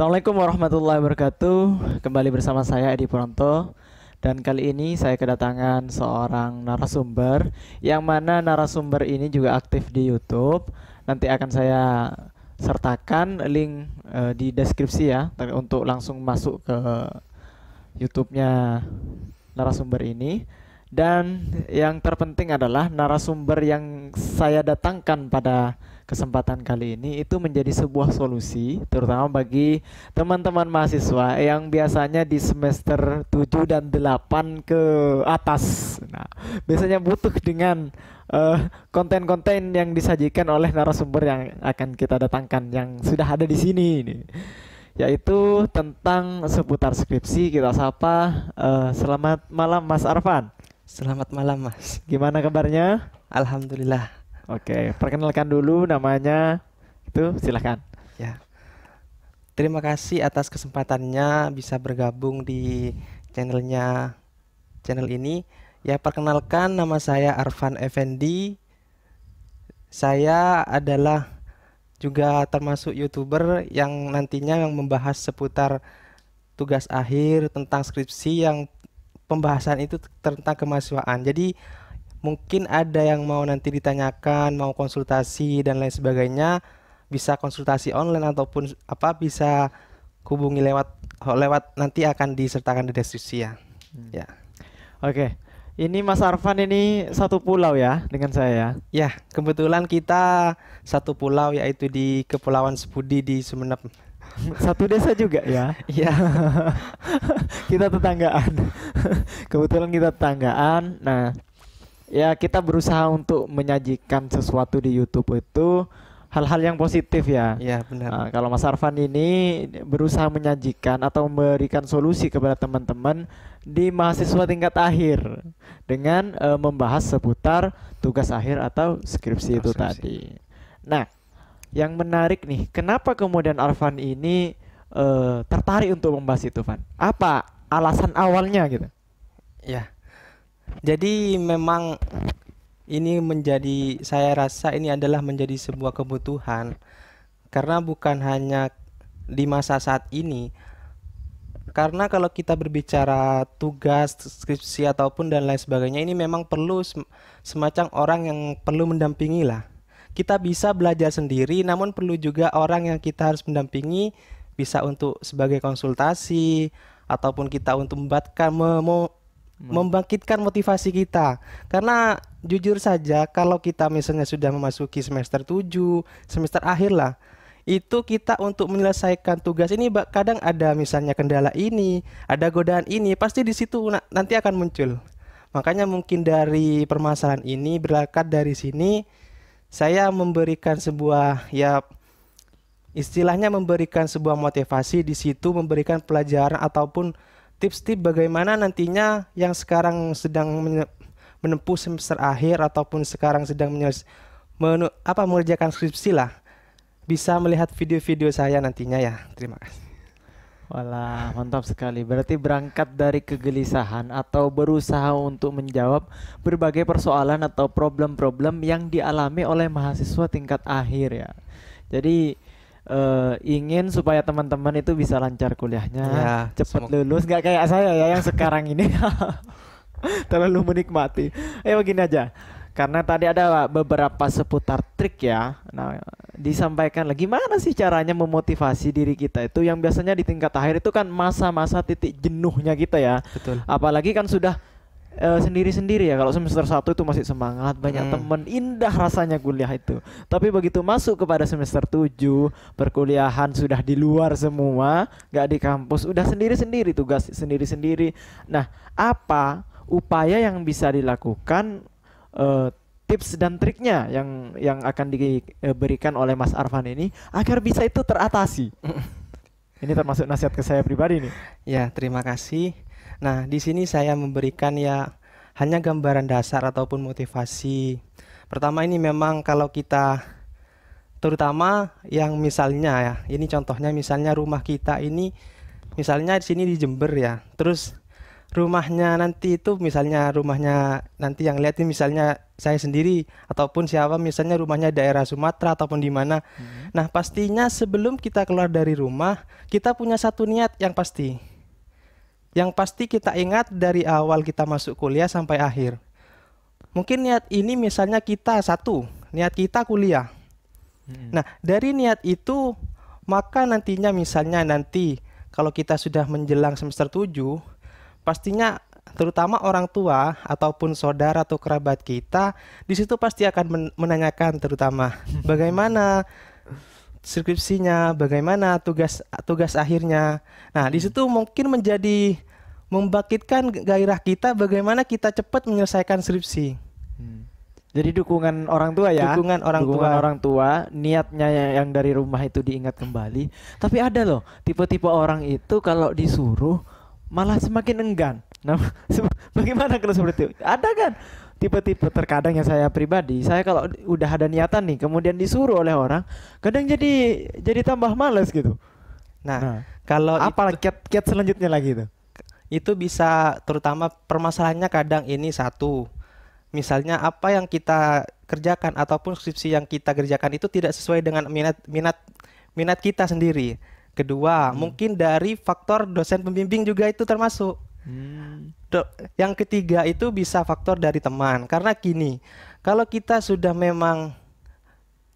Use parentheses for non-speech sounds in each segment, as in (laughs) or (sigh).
Assalamualaikum warahmatullahi wabarakatuh. Kembali bersama saya Edi Pronto dan kali ini saya kedatangan seorang narasumber yang mana narasumber ini juga aktif di YouTube. Nanti akan saya sertakan link uh, di deskripsi ya untuk langsung masuk ke YouTube-nya narasumber ini. Dan yang terpenting adalah narasumber yang saya datangkan pada kesempatan kali ini itu menjadi sebuah solusi terutama bagi teman-teman mahasiswa yang biasanya di semester 7 dan 8 ke atas. Nah, biasanya butuh dengan eh, konten-konten uh, yang disajikan oleh narasumber yang akan kita datangkan yang sudah ada di sini ini yaitu tentang seputar skripsi kita sapa uh, selamat malam Mas Arfan. Selamat malam Mas. Gimana kabarnya? Alhamdulillah Oke, perkenalkan dulu namanya. Itu silahkan. Ya. Terima kasih atas kesempatannya bisa bergabung di channelnya channel ini. Ya, perkenalkan nama saya Arfan Effendi. Saya adalah juga termasuk YouTuber yang nantinya yang membahas seputar tugas akhir tentang skripsi yang pembahasan itu tentang kemahasiswaan. Jadi mungkin ada yang mau nanti ditanyakan, mau konsultasi dan lain sebagainya, bisa konsultasi online ataupun apa bisa hubungi lewat lewat nanti akan disertakan di deskripsi ya. Hmm. Ya. Oke. Okay. Ini Mas Arfan ini satu pulau ya dengan saya ya. Ya, kebetulan kita satu pulau yaitu di Kepulauan Sepudi di Sumeneb. (laughs) satu desa juga ya. Iya. (laughs) (laughs) kita tetanggaan. kebetulan kita tetanggaan. Nah, ya kita berusaha untuk menyajikan sesuatu di YouTube itu hal-hal yang positif ya. Iya benar. Nah, kalau Mas Arfan ini berusaha menyajikan atau memberikan solusi kepada teman-teman di mahasiswa tingkat akhir dengan uh, membahas seputar tugas akhir atau skripsi, skripsi itu tadi. Nah, yang menarik nih, kenapa kemudian Arfan ini uh, tertarik untuk membahas itu, Van? Apa alasan awalnya gitu? Ya, jadi memang ini menjadi saya rasa ini adalah menjadi sebuah kebutuhan karena bukan hanya di masa saat ini karena kalau kita berbicara tugas skripsi ataupun dan lain sebagainya ini memang perlu semacam orang yang perlu mendampingi lah kita bisa belajar sendiri namun perlu juga orang yang kita harus mendampingi bisa untuk sebagai konsultasi ataupun kita untuk membuatkan membangkitkan motivasi kita. Karena jujur saja kalau kita misalnya sudah memasuki semester 7, semester akhir lah, itu kita untuk menyelesaikan tugas ini kadang ada misalnya kendala ini, ada godaan ini, pasti di situ nanti akan muncul. Makanya mungkin dari permasalahan ini berangkat dari sini saya memberikan sebuah ya istilahnya memberikan sebuah motivasi di situ memberikan pelajaran ataupun tips-tips bagaimana nantinya yang sekarang sedang menempuh semester akhir ataupun sekarang sedang menyelesa- apa mengerjakan skripsi lah bisa melihat video-video saya nantinya ya. Terima kasih. Wala, mantap sekali. Berarti berangkat dari kegelisahan atau berusaha untuk menjawab berbagai persoalan atau problem-problem yang dialami oleh mahasiswa tingkat akhir ya. Jadi uh, ingin supaya teman-teman itu bisa lancar kuliahnya, ya, cepat lulus, nggak kayak saya ya yang sekarang ini (laughs) terlalu menikmati. Eh begini aja, karena tadi ada beberapa seputar trik ya. Nah, disampaikan lagi mana sih caranya memotivasi diri kita itu yang biasanya di tingkat akhir itu kan masa-masa titik jenuhnya kita ya. Betul. Apalagi kan sudah Eh, sendiri-sendiri uh, ya kalau semester satu itu masih semangat banyak hmm. temen indah rasanya kuliah itu tapi begitu masuk kepada semester tujuh perkuliahan sudah di luar semua nggak di kampus udah sendiri-sendiri tugas sendiri-sendiri nah apa upaya yang bisa dilakukan uh, tips dan triknya yang yang akan diberikan eh, oleh Mas Arfan ini agar bisa itu teratasi (laughs) ini termasuk nasihat ke saya pribadi nih ya terima kasih Nah, di sini saya memberikan ya hanya gambaran dasar ataupun motivasi. Pertama ini memang kalau kita terutama yang misalnya ya, ini contohnya misalnya rumah kita ini misalnya di sini di Jember ya. Terus rumahnya nanti itu misalnya rumahnya nanti yang lihat ini misalnya saya sendiri ataupun siapa misalnya rumahnya daerah Sumatera ataupun di mana. Hmm. Nah, pastinya sebelum kita keluar dari rumah, kita punya satu niat yang pasti yang pasti kita ingat dari awal kita masuk kuliah sampai akhir. Mungkin niat ini misalnya kita satu, niat kita kuliah. Hmm. Nah, dari niat itu maka nantinya misalnya nanti kalau kita sudah menjelang semester tujuh, pastinya terutama orang tua ataupun saudara atau kerabat kita di situ pasti akan menanyakan terutama (laughs) bagaimana skripsinya, bagaimana tugas tugas akhirnya. Nah, di hmm. situ mungkin menjadi membangkitkan gairah kita bagaimana kita cepat menyelesaikan skripsi. Hmm. Jadi dukungan orang tua ya. Dukungan orang dukungan tua. orang tua, niatnya ya, yang dari rumah itu diingat kembali. Tapi ada loh, tipe-tipe orang itu kalau disuruh malah semakin enggan. Nah, (laughs) bagaimana kalau seperti itu? Ada kan? tipe-tipe terkadang yang saya pribadi saya kalau udah ada niatan nih kemudian disuruh oleh orang kadang jadi jadi tambah males gitu nah, nah kalau apa kiat kiat selanjutnya lagi itu itu bisa terutama permasalahannya kadang ini satu misalnya apa yang kita kerjakan ataupun skripsi yang kita kerjakan itu tidak sesuai dengan minat minat minat kita sendiri kedua hmm. mungkin dari faktor dosen pembimbing juga itu termasuk Hmm. Yang ketiga itu bisa faktor dari teman. Karena gini, kalau kita sudah memang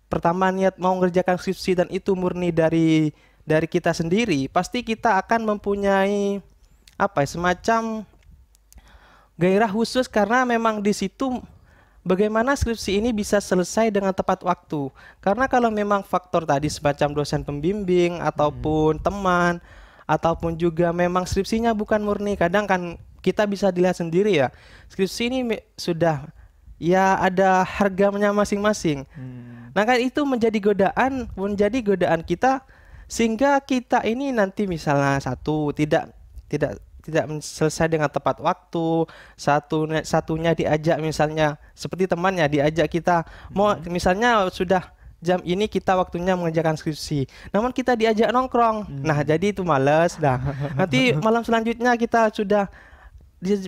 pertama niat mau mengerjakan skripsi dan itu murni dari dari kita sendiri, pasti kita akan mempunyai apa ya, semacam gairah khusus karena memang di situ bagaimana skripsi ini bisa selesai dengan tepat waktu. Karena kalau memang faktor tadi semacam dosen pembimbing ataupun hmm. teman ataupun juga memang skripsinya bukan murni. Kadang kan kita bisa dilihat sendiri ya. Skripsi ini sudah ya ada harga masing-masing. Hmm. Nah, kan itu menjadi godaan, menjadi godaan kita sehingga kita ini nanti misalnya satu tidak tidak tidak selesai dengan tepat waktu satu satunya diajak misalnya seperti temannya diajak kita mau hmm. misalnya sudah jam ini kita waktunya mengerjakan skripsi. Namun kita diajak nongkrong. Hmm. Nah, jadi itu males. dah. (laughs) nanti malam selanjutnya kita sudah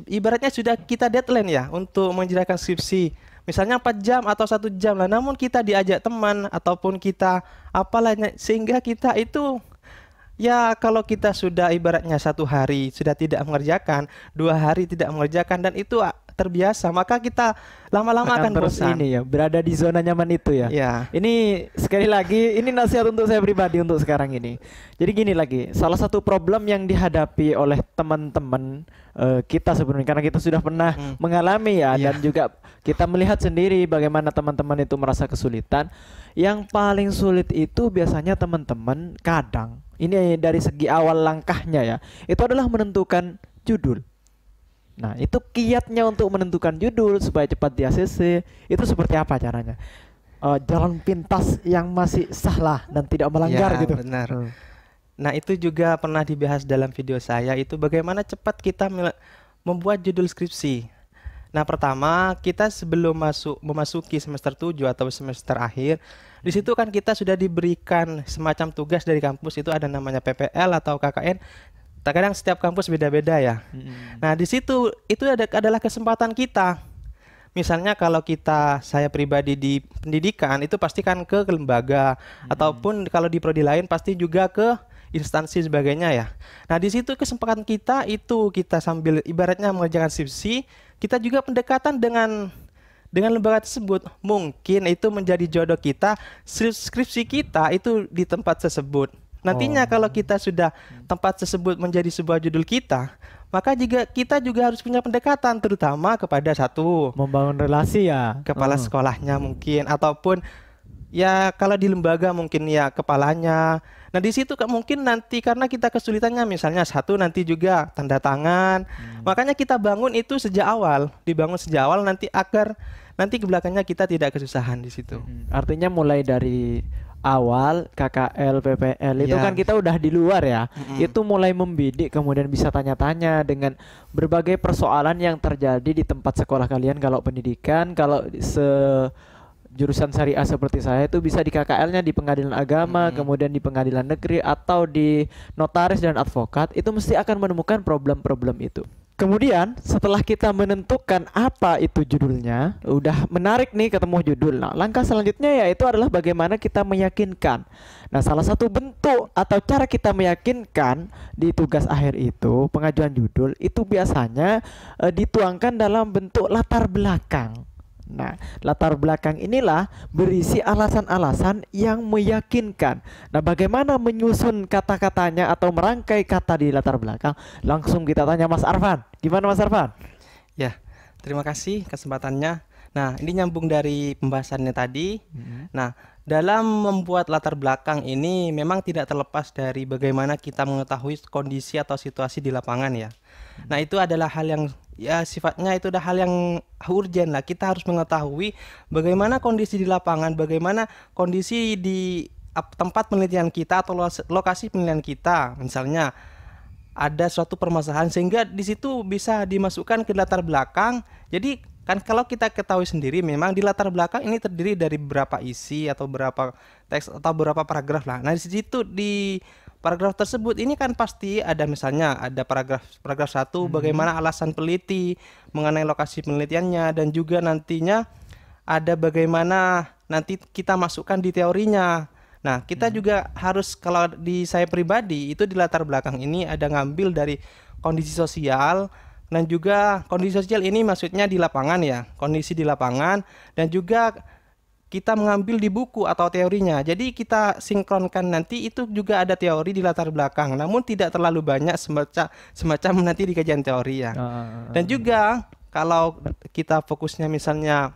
ibaratnya sudah kita deadline ya untuk mengerjakan skripsi. Misalnya 4 jam atau satu jam lah. Namun kita diajak teman ataupun kita apalah sehingga kita itu Ya kalau kita sudah ibaratnya satu hari sudah tidak mengerjakan, dua hari tidak mengerjakan dan itu terbiasa maka kita lama-lama akan, akan terus ini ya berada di zona nyaman itu ya. ya. Ini sekali lagi ini nasihat untuk saya pribadi untuk sekarang ini. Jadi gini lagi salah satu problem yang dihadapi oleh teman-teman uh, kita sebenarnya karena kita sudah pernah hmm. mengalami ya, ya dan juga kita melihat sendiri bagaimana teman-teman itu merasa kesulitan. Yang paling sulit itu biasanya teman-teman kadang ini dari segi awal langkahnya ya itu adalah menentukan judul. Nah, itu kiatnya untuk menentukan judul supaya cepat di ACC. Itu seperti apa caranya? Uh, jalan pintas yang masih sah dan tidak melanggar ya, gitu. Benar. Hmm. Nah, itu juga pernah dibahas dalam video saya itu bagaimana cepat kita membuat judul skripsi. Nah, pertama kita sebelum masuk memasuki semester 7 atau semester akhir, di situ kan kita sudah diberikan semacam tugas dari kampus itu ada namanya PPL atau KKN terkadang setiap kampus beda-beda ya. Mm-hmm. Nah di situ itu ada, adalah kesempatan kita. Misalnya kalau kita saya pribadi di pendidikan itu pasti kan ke, lembaga mm-hmm. ataupun kalau di prodi lain pasti juga ke instansi sebagainya ya. Nah di situ kesempatan kita itu kita sambil ibaratnya mengerjakan skripsi kita juga pendekatan dengan dengan lembaga tersebut mungkin itu menjadi jodoh kita skripsi kita itu di tempat tersebut Nantinya oh. kalau kita sudah tempat tersebut menjadi sebuah judul kita, maka juga kita juga harus punya pendekatan terutama kepada satu membangun relasi ya kepala uh. sekolahnya mungkin ataupun ya kalau di lembaga mungkin ya kepalanya. Nah di situ mungkin nanti karena kita kesulitannya misalnya satu nanti juga tanda tangan. Hmm. Makanya kita bangun itu sejak awal, dibangun sejak awal nanti agar nanti kebelakangnya kita tidak kesusahan di situ. Hmm. Artinya mulai dari awal KKL PPL itu ya. kan kita udah di luar ya. Mm-hmm. Itu mulai membidik kemudian bisa tanya-tanya dengan berbagai persoalan yang terjadi di tempat sekolah kalian kalau pendidikan, kalau se jurusan syariah seperti saya itu bisa di KKL-nya di pengadilan agama, hmm. kemudian di pengadilan negeri atau di notaris dan advokat itu mesti akan menemukan problem-problem itu. Kemudian setelah kita menentukan apa itu judulnya, udah menarik nih ketemu judul. Nah, langkah selanjutnya yaitu adalah bagaimana kita meyakinkan. Nah, salah satu bentuk atau cara kita meyakinkan di tugas akhir itu, pengajuan judul itu biasanya e, dituangkan dalam bentuk latar belakang. Nah, latar belakang inilah berisi alasan-alasan yang meyakinkan. Nah, bagaimana menyusun kata-katanya atau merangkai kata di latar belakang? Langsung kita tanya Mas Arfan. Gimana Mas Arfan? Ya, terima kasih kesempatannya. Nah, ini nyambung dari pembahasannya tadi. Hmm. Nah, dalam membuat latar belakang ini memang tidak terlepas dari bagaimana kita mengetahui kondisi atau situasi di lapangan ya. Nah, itu adalah hal yang ya sifatnya itu udah hal yang urgent lah kita harus mengetahui bagaimana kondisi di lapangan bagaimana kondisi di tempat penelitian kita atau lokasi penelitian kita misalnya ada suatu permasalahan sehingga di situ bisa dimasukkan ke latar belakang jadi kan kalau kita ketahui sendiri memang di latar belakang ini terdiri dari berapa isi atau berapa teks atau berapa paragraf lah nah di situ di paragraf tersebut ini kan pasti ada misalnya ada paragraf paragraf satu hmm. bagaimana alasan peneliti mengenai lokasi penelitiannya dan juga nantinya ada bagaimana nanti kita masukkan di teorinya. Nah, kita hmm. juga harus kalau di saya pribadi itu di latar belakang ini ada ngambil dari kondisi sosial dan juga kondisi sosial ini maksudnya di lapangan ya, kondisi di lapangan dan juga kita mengambil di buku atau teorinya. Jadi kita sinkronkan nanti itu juga ada teori di latar belakang, namun tidak terlalu banyak semacam semacam nanti di kajian teori ya. Uh, Dan juga kalau kita fokusnya misalnya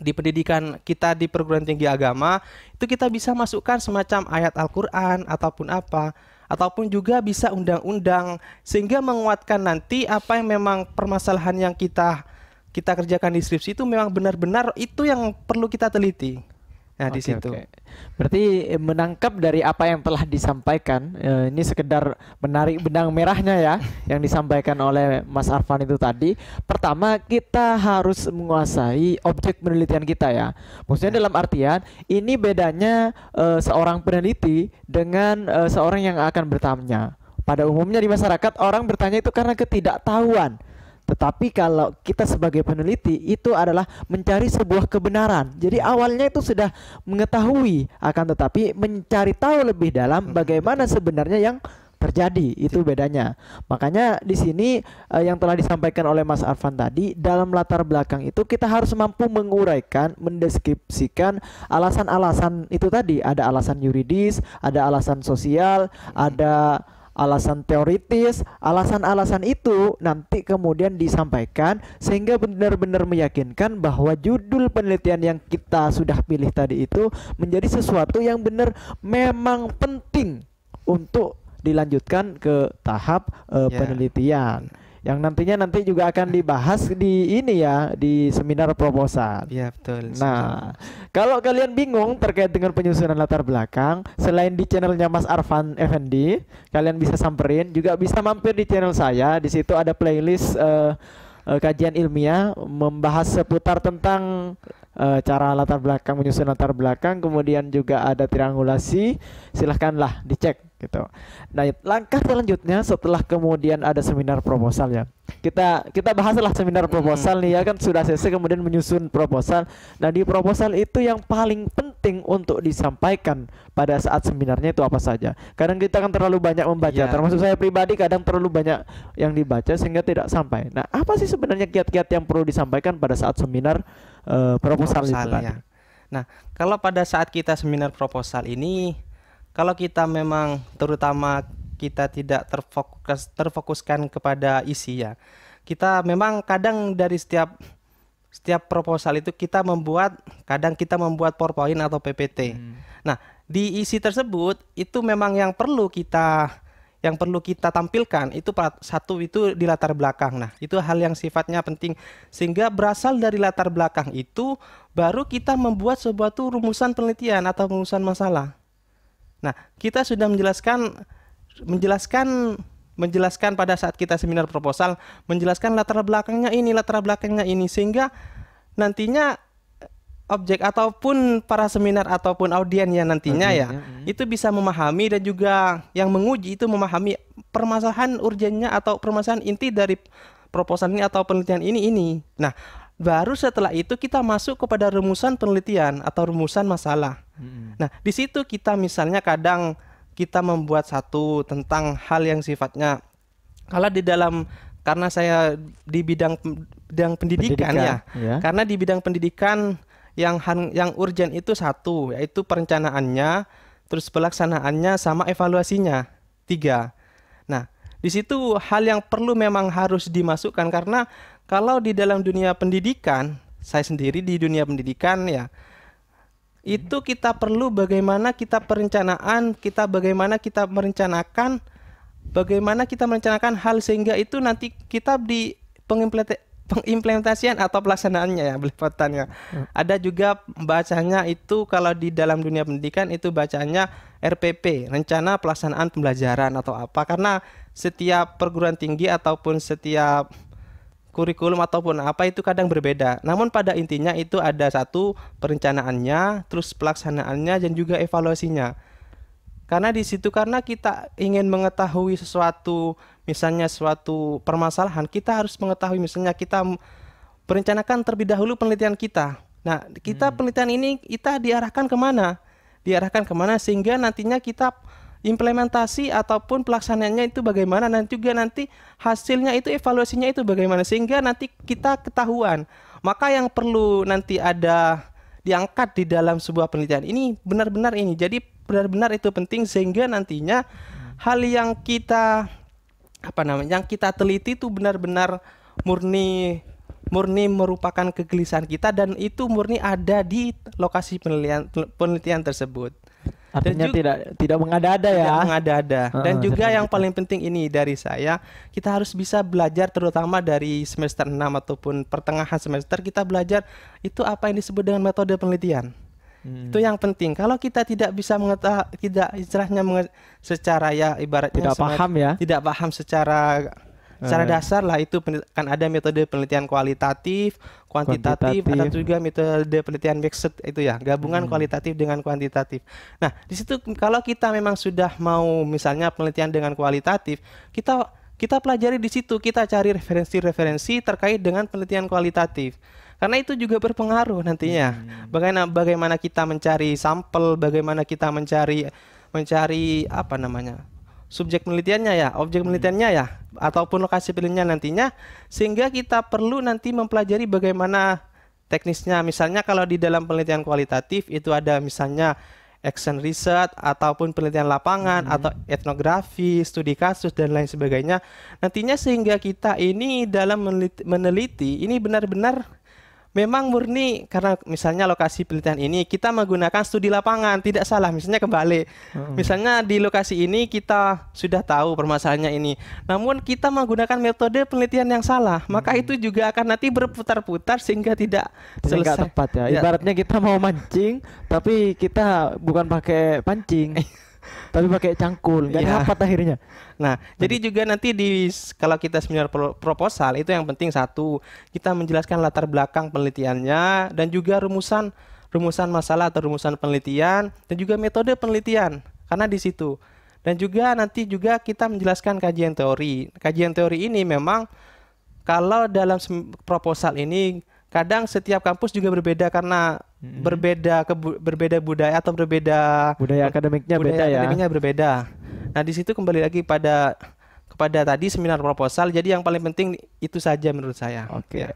di pendidikan kita di perguruan tinggi agama, itu kita bisa masukkan semacam ayat Al-Qur'an ataupun apa ataupun juga bisa undang-undang sehingga menguatkan nanti apa yang memang permasalahan yang kita kita kerjakan di skripsi itu memang benar-benar itu yang perlu kita teliti. Nah, okay, di situ. Okay. Berarti eh, menangkap dari apa yang telah disampaikan, eh, ini sekedar menarik benang merahnya ya (laughs) yang disampaikan oleh Mas Arfan itu tadi. Pertama, kita harus menguasai objek penelitian kita ya. Maksudnya ya. dalam artian ini bedanya eh, seorang peneliti dengan eh, seorang yang akan bertanya. Pada umumnya di masyarakat orang bertanya itu karena ketidaktahuan tetapi kalau kita sebagai peneliti itu adalah mencari sebuah kebenaran. Jadi hmm. awalnya itu sudah mengetahui akan tetapi mencari tahu lebih dalam hmm. bagaimana sebenarnya yang terjadi itu iya. bedanya makanya di sini eh, yang telah disampaikan oleh Mas Arfan tadi dalam latar belakang itu kita harus mampu menguraikan mendeskripsikan alasan-alasan itu tadi ada alasan yuridis ada alasan sosial hmm. ada alasan teoritis, alasan-alasan itu nanti kemudian disampaikan sehingga benar-benar meyakinkan bahwa judul penelitian yang kita sudah pilih tadi itu menjadi sesuatu yang benar memang penting untuk dilanjutkan ke tahap uh, eh, yeah. penelitian yang nantinya nanti juga akan dibahas di ini ya di seminar proposal. Iya betul. Nah, kalau kalian bingung terkait dengan penyusunan latar belakang, selain di channelnya Mas Arfan Effendi, kalian bisa samperin, juga bisa mampir di channel saya. Di situ ada playlist uh, uh, kajian ilmiah membahas seputar tentang uh, cara latar belakang menyusun latar belakang, kemudian juga ada triangulasi. Silahkanlah dicek gitu. Nah, langkah selanjutnya setelah kemudian ada seminar proposal ya. Kita kita bahaslah seminar hmm. proposal nih ya kan sudah selesai kemudian menyusun proposal. Nah, di proposal itu yang paling penting untuk disampaikan pada saat seminarnya itu apa saja. Kadang kita kan terlalu banyak membaca, ya. termasuk saya pribadi kadang terlalu banyak yang dibaca sehingga tidak sampai. Nah, apa sih sebenarnya kiat-kiat yang perlu disampaikan pada saat seminar uh, eh, proposal, proposal itu ya. tadi? Nah, kalau pada saat kita seminar proposal ini kalau kita memang terutama kita tidak terfokus terfokuskan kepada isi ya. Kita memang kadang dari setiap setiap proposal itu kita membuat kadang kita membuat PowerPoint atau PPT. Hmm. Nah, di isi tersebut itu memang yang perlu kita yang perlu kita tampilkan itu satu itu di latar belakang. Nah, itu hal yang sifatnya penting sehingga berasal dari latar belakang itu baru kita membuat sebuah rumusan penelitian atau rumusan masalah. Nah, kita sudah menjelaskan menjelaskan menjelaskan pada saat kita seminar proposal, menjelaskan latar belakangnya ini, latar belakangnya ini sehingga nantinya objek ataupun para seminar ataupun audien yang nantinya okay, ya, mm-hmm. itu bisa memahami dan juga yang menguji itu memahami permasalahan urgennya atau permasalahan inti dari proposal ini atau penelitian ini ini. Nah, Baru setelah itu kita masuk kepada rumusan penelitian atau rumusan masalah. Hmm. Nah, di situ kita misalnya kadang kita membuat satu tentang hal yang sifatnya kalau di dalam karena saya di bidang bidang pendidikan, ya. pendidikan ya, ya. Karena di bidang pendidikan yang yang urgent itu satu yaitu perencanaannya, terus pelaksanaannya sama evaluasinya. Tiga. Nah, di situ hal yang perlu memang harus dimasukkan karena kalau di dalam dunia pendidikan, saya sendiri di dunia pendidikan ya, itu kita perlu bagaimana kita perencanaan, kita bagaimana kita merencanakan, bagaimana kita merencanakan hal sehingga itu nanti kita di pengimplementasian atau pelaksanaannya ya belepotannya. Hmm. Ada juga bacanya itu kalau di dalam dunia pendidikan itu bacanya RPP, rencana pelaksanaan pembelajaran atau apa karena setiap perguruan tinggi ataupun setiap kurikulum ataupun apa itu kadang berbeda. Namun pada intinya itu ada satu perencanaannya, terus pelaksanaannya dan juga evaluasinya. Karena di situ karena kita ingin mengetahui sesuatu, misalnya suatu permasalahan, kita harus mengetahui misalnya kita perencanakan terlebih dahulu penelitian kita. Nah, kita hmm. penelitian ini kita diarahkan kemana? Diarahkan kemana sehingga nantinya kita implementasi ataupun pelaksanaannya itu bagaimana dan juga nanti hasilnya itu evaluasinya itu bagaimana sehingga nanti kita ketahuan. Maka yang perlu nanti ada diangkat di dalam sebuah penelitian ini benar-benar ini. Jadi benar-benar itu penting sehingga nantinya hal yang kita apa namanya yang kita teliti itu benar-benar murni murni merupakan kegelisahan kita dan itu murni ada di lokasi penelitian penelitian tersebut. Artinya juga, tidak tidak mengada-ada ya. mengada-ada. Uh, dan ah, juga yang paling penting ini dari saya, kita harus bisa belajar terutama dari semester 6 ataupun pertengahan semester kita belajar itu apa yang disebut dengan metode penelitian. Hmm. Itu yang penting. Kalau kita tidak bisa mengetahui tidak istilahnya menge- secara ya ibarat tidak semester, paham ya. Tidak paham secara secara eh. dasar lah itu akan kan ada metode penelitian kualitatif, kuantitatif, kuantitatif. ada juga metode penelitian mixed itu ya, gabungan hmm. kualitatif dengan kuantitatif. Nah, di situ kalau kita memang sudah mau misalnya penelitian dengan kualitatif, kita kita pelajari di situ, kita cari referensi-referensi terkait dengan penelitian kualitatif. Karena itu juga berpengaruh nantinya. Hmm. Bagaimana bagaimana kita mencari sampel, bagaimana kita mencari mencari apa namanya? subjek penelitiannya ya, objek hmm. penelitiannya ya, ataupun lokasi penelitiannya nantinya, sehingga kita perlu nanti mempelajari bagaimana teknisnya. Misalnya kalau di dalam penelitian kualitatif itu ada misalnya action research ataupun penelitian lapangan hmm. atau etnografi, studi kasus dan lain sebagainya. Nantinya sehingga kita ini dalam meneliti, meneliti ini benar-benar memang murni karena misalnya lokasi penelitian ini kita menggunakan studi lapangan tidak salah misalnya kebalik hmm. misalnya di lokasi ini kita sudah tahu permasalahannya ini namun kita menggunakan metode penelitian yang salah hmm. maka itu juga akan nanti berputar-putar sehingga tidak sehingga selesai tepat ya iya. ibaratnya kita mau mancing tapi kita bukan pakai pancing (laughs) tapi pakai cangkul nggak yeah. dapat akhirnya nah hmm. jadi juga nanti di kalau kita seminar pro proposal itu yang penting satu kita menjelaskan latar belakang penelitiannya dan juga rumusan rumusan masalah atau rumusan penelitian dan juga metode penelitian karena di situ dan juga nanti juga kita menjelaskan kajian teori. Kajian teori ini memang kalau dalam proposal ini kadang setiap kampus juga berbeda karena hmm. berbeda ke berbeda budaya atau berbeda budaya akademiknya budaya beda ya. akademiknya berbeda. Nah, di situ kembali lagi pada kepada tadi seminar proposal. Jadi yang paling penting itu saja menurut saya. Oke. Okay. Ya.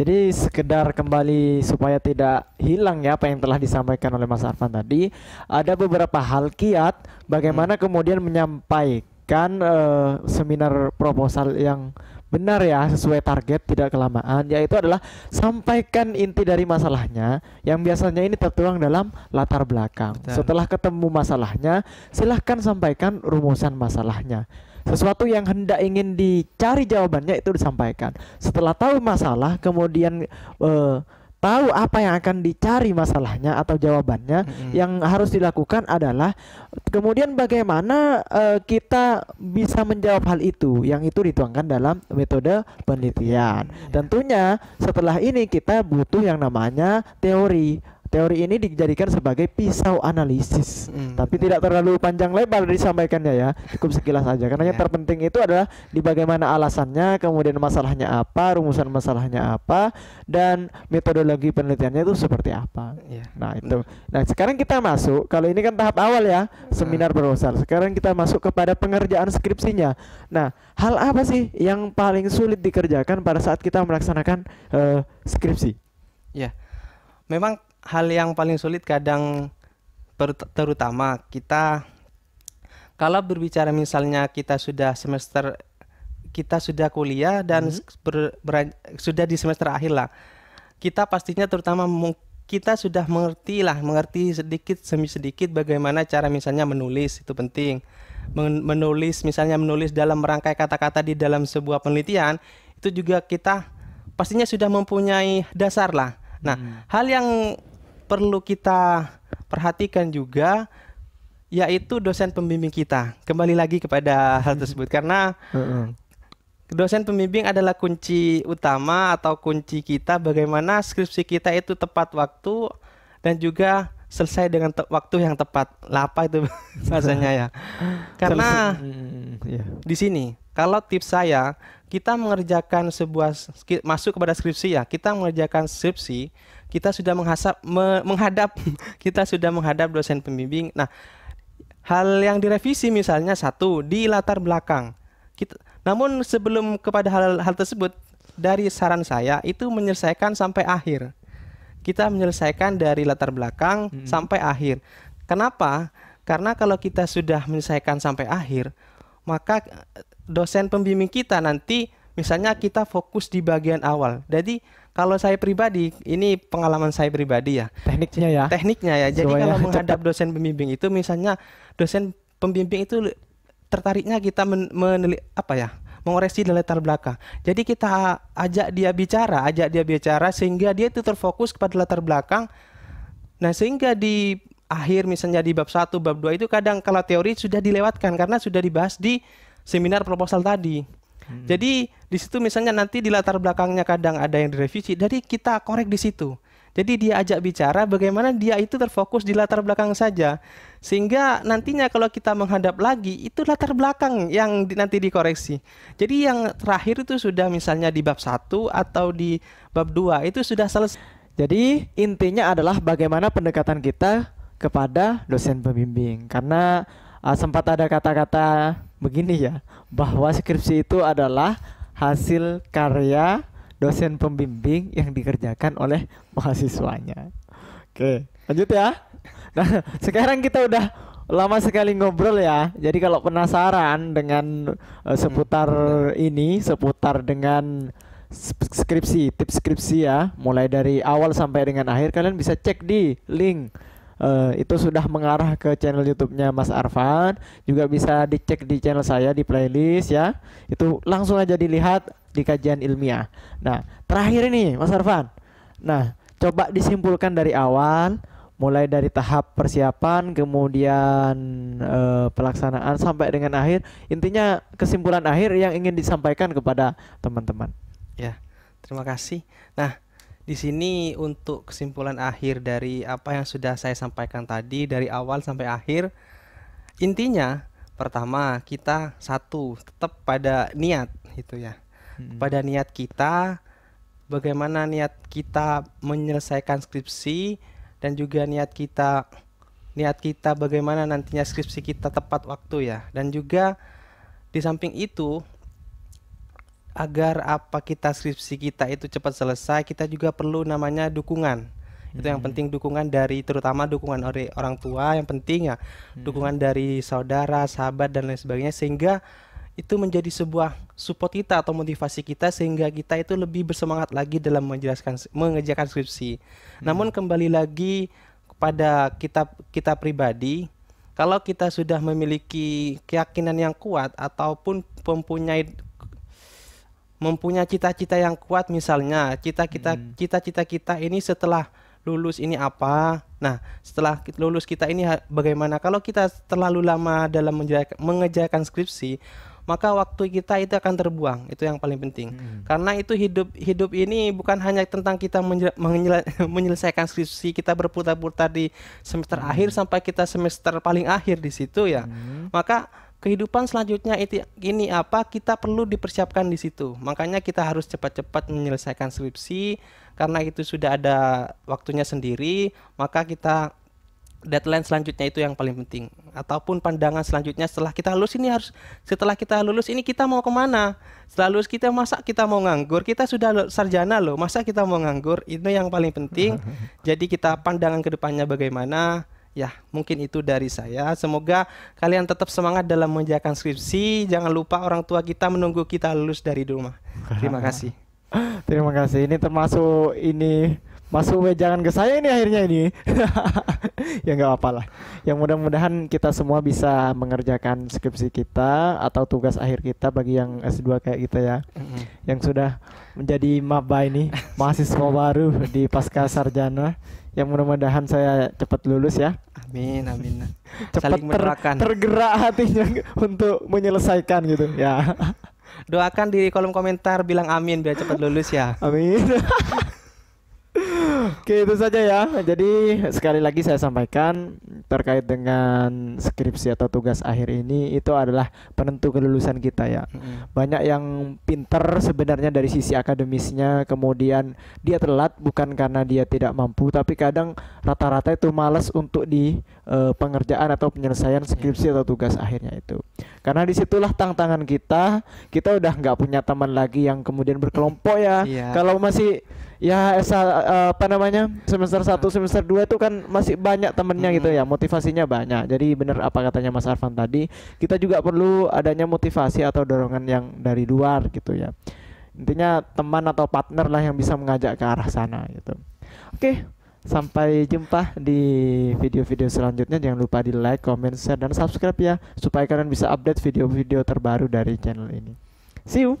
Jadi sekedar kembali supaya tidak hilang ya apa yang telah disampaikan oleh Mas Arfan tadi, ada beberapa hal kiat bagaimana hmm. kemudian menyampaikan uh, seminar proposal yang benar ya sesuai target tidak kelamaan yaitu adalah sampaikan inti dari masalahnya yang biasanya ini tertuang dalam latar belakang Betul. setelah ketemu masalahnya silahkan sampaikan rumusan masalahnya sesuatu yang hendak ingin dicari jawabannya itu disampaikan setelah tahu masalah kemudian uh, tahu apa yang akan dicari masalahnya atau jawabannya mm-hmm. yang harus dilakukan adalah kemudian bagaimana uh, kita bisa menjawab hal itu yang itu dituangkan dalam metode penelitian mm-hmm. tentunya setelah ini kita butuh yang namanya teori Teori ini dijadikan sebagai pisau analisis, mm, tapi mm. tidak terlalu panjang lebar disampaikannya ya, cukup sekilas aja. Karena yeah. yang iya. terpenting itu adalah di bagaimana alasannya, kemudian masalahnya apa, rumusan masalahnya apa, dan metodologi penelitiannya itu seperti apa. Yeah. Nah itu. Nah sekarang kita masuk, kalau ini kan tahap awal ya, seminar proposal. Sekarang kita masuk kepada pengerjaan skripsinya. Nah hal apa sih yang paling sulit dikerjakan pada saat kita melaksanakan uh, skripsi? Ya, yeah. memang hal yang paling sulit kadang terutama kita kalau berbicara misalnya kita sudah semester kita sudah kuliah dan mm -hmm. ber, ber, sudah di semester akhir lah kita pastinya terutama kita sudah mengerti lah mengerti sedikit semi sedikit bagaimana cara misalnya menulis itu penting menulis misalnya menulis dalam merangkai kata-kata di dalam sebuah penelitian itu juga kita pastinya sudah mempunyai dasar lah nah hmm. hal yang perlu kita perhatikan juga yaitu dosen pembimbing kita. Kembali lagi kepada hal (laughs) tersebut karena dosen pembimbing adalah kunci utama atau kunci kita bagaimana skripsi kita itu tepat waktu dan juga selesai dengan waktu yang tepat. Lapa itu (laughs) bahasanya ya. (laughs) Karena hmm, hmm, hmm, iya. di sini kalau tips saya, kita mengerjakan sebuah masuk kepada skripsi ya, kita mengerjakan skripsi, kita sudah menghasap me, menghadap (laughs) kita sudah menghadap dosen pembimbing. Nah, hal yang direvisi misalnya satu di latar belakang. Kita, namun sebelum kepada hal, hal tersebut dari saran saya itu menyelesaikan sampai akhir. Kita menyelesaikan dari latar belakang -hmm. sampai akhir. Kenapa? Karena kalau kita sudah menyelesaikan sampai akhir, maka dosen pembimbing kita nanti misalnya kita fokus di bagian awal. Jadi kalau saya pribadi, ini pengalaman saya pribadi ya. Tekniknya ya. Tekniknya ya. Jadi Supaya kalau menghadap cepat. (laughs) dosen pembimbing itu misalnya dosen pembimbing itu tertariknya kita men menelik apa ya? mengoreksi dari latar belakang. Jadi kita ajak dia bicara, ajak dia bicara sehingga dia itu terfokus kepada latar belakang. Nah, sehingga di akhir misalnya di bab 1, bab 2 itu kadang kalau teori sudah dilewatkan karena sudah dibahas di seminar proposal tadi. Hmm. Jadi di situ misalnya nanti di latar belakangnya kadang ada yang direvisi, jadi kita korek di situ. Jadi dia ajak bicara bagaimana dia itu terfokus di latar belakang saja. Sehingga nantinya kalau kita menghadap lagi, itu latar belakang yang di, nanti dikoreksi. Jadi yang terakhir itu sudah misalnya di bab 1 atau di bab 2, itu sudah selesai. Jadi intinya adalah bagaimana pendekatan kita kepada dosen pembimbing. Karena uh, sempat ada kata-kata begini ya bahwa skripsi itu adalah hasil karya dosen pembimbing yang dikerjakan oleh mahasiswanya. Oke, lanjut ya. Nah, (laughs) sekarang kita udah lama sekali ngobrol ya. Jadi kalau penasaran dengan uh, seputar hmm. ini, seputar dengan skripsi, tips skripsi ya, mulai dari awal sampai dengan akhir kalian bisa cek di link Eh, itu sudah mengarah ke channel YouTube-nya Mas Arfan. Juga bisa dicek di channel saya di playlist ya. Itu langsung aja dilihat di kajian ilmiah. Nah, terakhir ini Mas Arfan. Nah, coba disimpulkan dari awal mulai dari tahap persiapan kemudian e, pelaksanaan sampai dengan akhir intinya kesimpulan akhir yang ingin disampaikan kepada teman-teman ya terima kasih nah di sini untuk kesimpulan akhir dari apa yang sudah saya sampaikan tadi dari awal sampai akhir intinya pertama kita satu tetap pada niat itu ya hmm. pada niat kita bagaimana niat kita menyelesaikan skripsi dan juga niat kita niat kita bagaimana nantinya skripsi kita tepat waktu ya dan juga di samping itu agar apa kita skripsi kita itu cepat selesai, kita juga perlu namanya dukungan. Itu yang hmm. penting dukungan dari terutama dukungan dari orang tua yang penting ya, hmm. dukungan dari saudara, sahabat dan lain sebagainya sehingga itu menjadi sebuah support kita atau motivasi kita sehingga kita itu lebih bersemangat lagi dalam menjelaskan mengerjakan skripsi. Hmm. Namun kembali lagi kepada kita kita pribadi, kalau kita sudah memiliki keyakinan yang kuat ataupun mempunyai mempunyai cita-cita yang kuat misalnya cita-cita hmm. cita-cita kita ini setelah lulus ini apa nah setelah lulus kita ini bagaimana kalau kita terlalu lama dalam mengejarkan skripsi maka waktu kita itu akan terbuang itu yang paling penting hmm. karena itu hidup hidup ini bukan hanya tentang kita (laughs) menyelesaikan skripsi kita berputar-putar di semester hmm. akhir sampai kita semester paling akhir di situ ya hmm. maka kehidupan selanjutnya itu ini apa kita perlu dipersiapkan di situ. Makanya kita harus cepat-cepat menyelesaikan skripsi karena itu sudah ada waktunya sendiri, maka kita deadline selanjutnya itu yang paling penting ataupun pandangan selanjutnya setelah kita lulus ini harus setelah kita lulus ini kita mau kemana setelah lulus kita masa kita mau nganggur kita sudah sarjana loh masa kita mau nganggur itu yang paling penting (laughs) jadi kita pandangan kedepannya bagaimana Ya, mungkin itu dari saya. Semoga kalian tetap semangat dalam mengerjakan skripsi. Jangan lupa orang tua kita menunggu kita lulus dari rumah. Terima (laughs) kasih. Terima kasih. Ini termasuk ini masuk wejangan ke saya ini akhirnya ini. (laughs) ya nggak apalah. Yang mudah-mudahan kita semua bisa mengerjakan skripsi kita atau tugas akhir kita bagi yang S2 kayak kita ya. Mm-hmm. Yang sudah menjadi maba ini, (laughs) mahasiswa baru di pasca sarjana yang mudah-mudahan saya cepat lulus ya. Amin, amin. (laughs) cepat Ter, tergerak hatinya (laughs) untuk menyelesaikan gitu ya. (laughs) Doakan di kolom komentar bilang amin biar cepat lulus ya. Amin. Oke itu saja ya. Jadi sekali lagi saya sampaikan terkait dengan skripsi atau tugas akhir ini itu adalah penentu kelulusan kita ya. hmm Banyak yang pinter sebenarnya dari sisi akademisnya, kemudian dia telat bukan karena dia tidak mampu, tapi kadang rata-rata itu males untuk di uh, pengerjaan atau penyelesaian iya. skripsi hmm atau tugas akhirnya itu. Karena disitulah tantangan kita. Kita udah nggak punya teman lagi yang kemudian berkelompok ya. Yeah. Kalau masih ya esa uh, eh, apa namanya semester 1 hmm. semester 2 itu kan masih banyak temennya gitu hmm. gitu ya motivasinya banyak jadi bener apa katanya Mas Arfan tadi kita juga perlu adanya motivasi atau dorongan yang dari luar gitu ya intinya teman atau partner lah yang bisa mengajak ke arah sana gitu oke Sampai jumpa di video-video selanjutnya. Jangan lupa di like, comment, share, dan subscribe ya, supaya kalian bisa update video-video terbaru dari channel ini. See you.